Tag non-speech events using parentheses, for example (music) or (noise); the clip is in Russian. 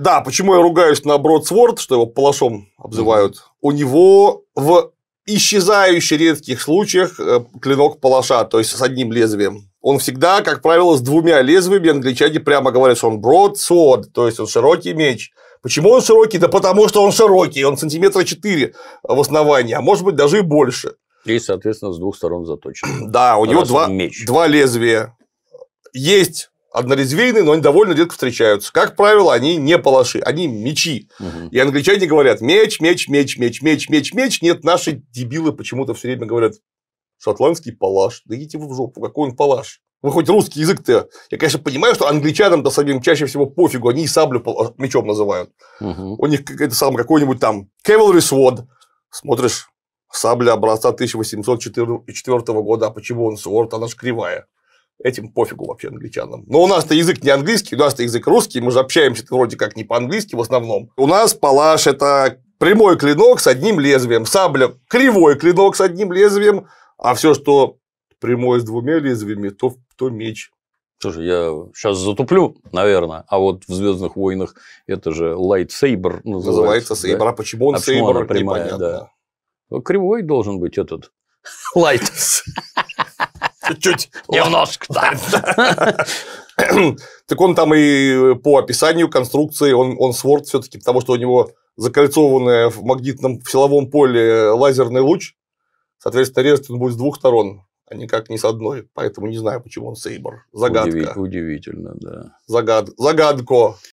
Да, почему я ругаюсь на Бродсворд, что его палашом обзывают. Mm-hmm. У него в исчезающе редких случаях э, клинок палаша, то есть с одним лезвием. Он всегда, как правило, с двумя лезвиями. Англичане прямо говорят, что он broadsword, то есть он широкий меч. Почему он широкий? Да потому что он широкий, он сантиметра 4 в основании, а может быть даже и больше. И, соответственно, с двух сторон заточен. Да, у Раз него два, меч. два лезвия. Есть однорезвейные, но они довольно редко встречаются. Как правило, они не палаши, они мечи. Угу. И англичане говорят меч, меч, меч, меч, меч, меч, меч. Нет, наши дебилы почему-то все время говорят шотландский палаш. Да идите вы в жопу, какой он палаш? Вы хоть русский язык-то. Я, конечно, понимаю, что англичанам-то самим чаще всего пофигу, они и саблю а, мечом называют. Угу. У них это сам какой-нибудь там cavalry sword. Смотришь, сабля образца 1804 года, а почему он sword, она же кривая этим пофигу вообще англичанам. Но у нас-то язык не английский, у нас-то язык русский, мы же общаемся вроде как не по-английски в основном. У нас палаш – это прямой клинок с одним лезвием, сабля – кривой клинок с одним лезвием, а все, что прямое с двумя лезвиями, то, то меч. Слушай, я сейчас затуплю, наверное, а вот в «Звездных войнах» это же лайтсейбер называется. Называется сейбер, да? а почему он а сейбер, непонятно. Да. Кривой должен быть этот (laughs) лайт. (laughs) Чуть-чуть. Немножко, да. (laughs) Так он там и по описанию конструкции, он, он сворд все-таки, потому что у него закольцованное в магнитном в силовом поле лазерный луч, соответственно, резать он будет с двух сторон, а никак не с одной. Поэтому не знаю, почему он Сейбр. Загадка. Удиви- удивительно, да. Загад... Загадко.